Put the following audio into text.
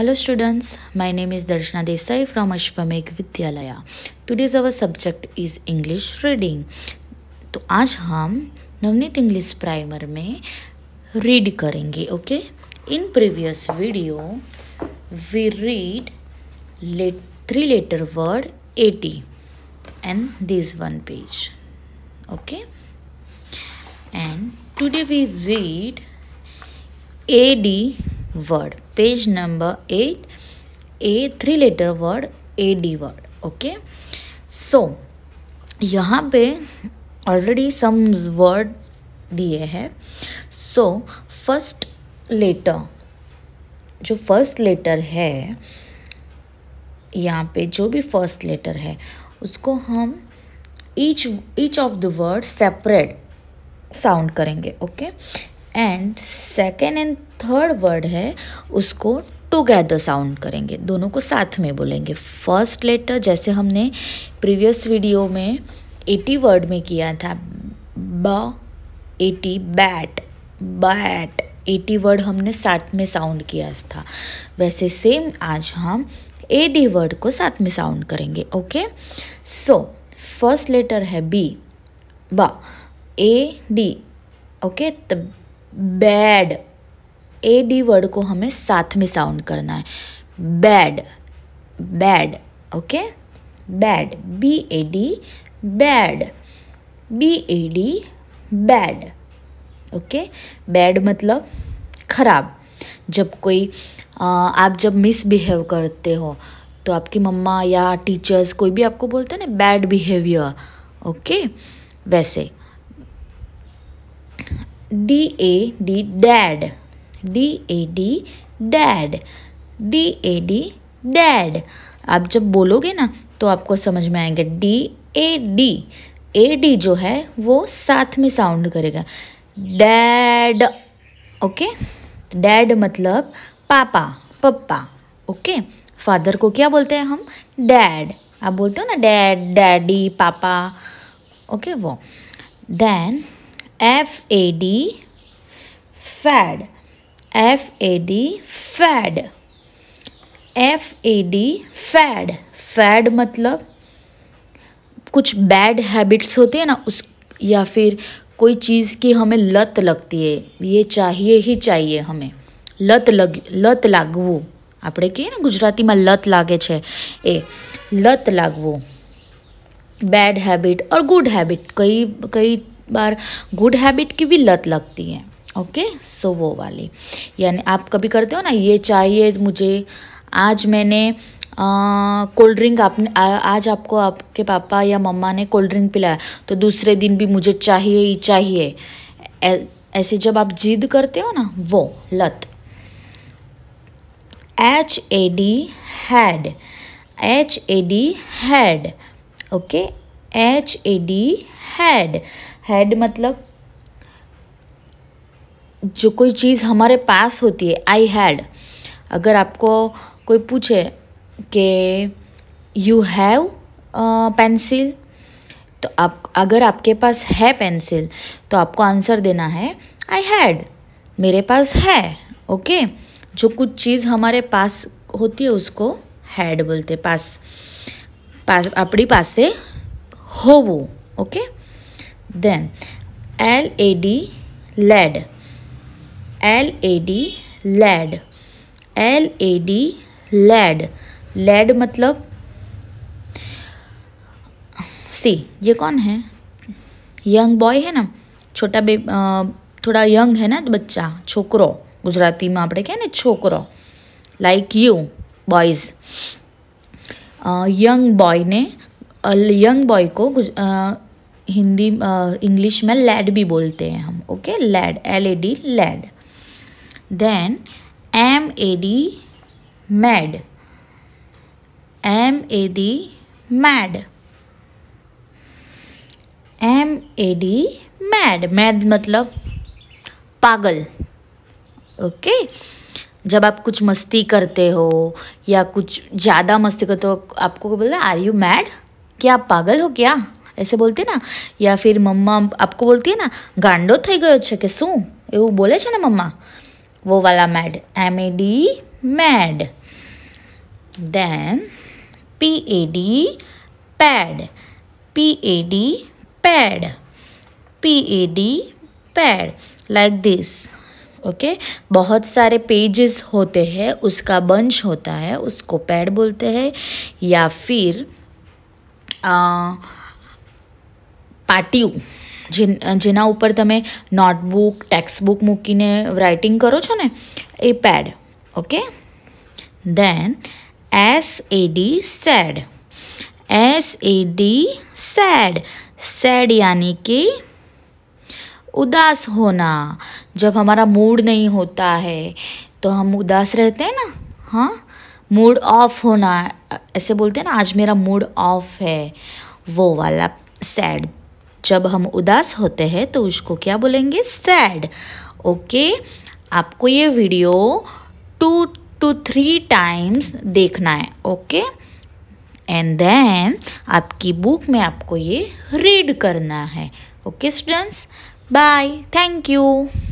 Hello students my name is Darshana Desai from अश्वमेक विद्यालय today's our subject is English reading तो आज हम नवनीत इंग्लिश प्राइमर में रीड करेंगे okay in previous video we read three letter word A T and this one page okay and today we read A D word page number 8 a three letter word ad word okay so यहाँ पे already some word दिए हैं so first letter जो first letter है यहाँ पे जो भी फर्स्ट लेटर है उसको हम each each of the word separate sound करेंगे okay and second and third word है उसको टुगेदर साउंड करेंगे दोनों को साथ में बोलेंगे फर्स्ट लेटर जैसे हमने प्रीवियस वीडियो में एटी वर्ड में किया था ब at bat bat at word हमने साथ में साउंड किया था वैसे सेम आज हम ए डी वर्ड को साथ में साउंड करेंगे ओके सो फर्स्ट लेटर है बी ब ए डी ओके तो बैड ए डी वर्ड को हमें साथ में साउंड करना है bad bad okay bad B A D bad B A D bad okay bad मतलब खराब जब कोई आप जब मिसबिहेव करते हो तो आपकी मम्मा या टीचर्स कोई भी आपको बोलते हैं ना बैड बिहेवियर ओके वैसे D A D dad D A D dad D A D dad आप जब बोलोगे ना तो आपको समझ में आएंगे D A D A D जो है वो साथ में साउंड करेगा डैड ओके डैड मतलब पापा पप्पा ओके फादर को क्या बोलते हैं हम डैड आप बोलते हो ना डैड डैडी पापा ओके वो then F A D fad F A D fad F A D fad fad मतलब कुछ बैड हैबिट्स होते हैं ना उस या फिर कोई चीज़ की हमें लत लगती है ये चाहिए ही चाहिए हमें लत लग लत લાગવું आप કહીએ गुजराती में लत लागे छे ए लत लागव बैड हैबिट और गुड हैबिट कई कई बार गुड हैबिट की भी लत लगती है ओके सो वो वाली यानी आप कभी करते हो ना ये चाहिए मुझे आज मैंने कोल्ड ड्रिंक आपने आज आपको आपके पापा या मम्मा ने कोल्ड ड्रिंक पिलाया तो दूसरे दिन भी मुझे चाहिए ही चाहिए ऐसे जब आप जिद करते हो ना वो लत H A D had H A D had okay H A D had head मतलब जो कोई चीज़ हमारे पास होती है आई हैड अगर आपको कोई पूछे कि यू हैव पेंसिल तो आप अगर आपके पास है पेंसिल तो आपको आंसर देना है आई हैड मेरे पास है ओके okay? जो कुछ चीज़ हमारे पास होती है उसको हैड बोलते पास पास अपनी पास से हो वो okay okay? Then LAD lead LAD lead LAD lead lead मतलब सी ये कौन है यंग बॉय है ना छोटा बे થોડા યંગ હે ને બચ્ચા છોકરો ગુજરાતીમાં આપણે કહીએ ને છોકરો લાઈક યુ બોયઝ યંગ બોયને યંગ બોય કો हिंदी इंग्लिश में लेड भी बोलते हैं हम okay lad L A D lad then M A D mad M A D mad M A D mad mad मतलब पागल ओके जब आप कुछ मस्ती करते हो या कुछ ज़्यादा मस्ती करते हो आपको बोलते हैं आर यू मैड क्या आप पागल हो क्या ऐसे बोलते ना या फिर मम्मा आपको बोलती है ना गांडो થઈ ગયો છે કે શું એવું બોલે છે ને મમ્મા વો વાલા mad M A D mad then P A D pad P A D pad P A D pad like this okay બહુત سارے પેજીસ હોતે હે uska bunch hota hai usko pad bolte hai ya fir अ पार्टी પાટિયું જેના ઉપર notebook notebook textbook મૂકીને राइटिंग करो छो ने ए pad okay then S A D sad S A D sad sad यानी कि उदास होना जब हमारा मूड नहीं होता है तो हम उदास रहते हैं ना हाँ मूड ऑफ होना ऐसे बोलते हैं ना आज मेरा मूड ऑफ है वो वाला सैड जब हम उदास होते हैं तो उसको क्या बोलेंगे सैड ओके आपको ये video two to three times देखना है ओके एंड देन आपकी बुक में आपको ये रीड करना है okay students bye thank you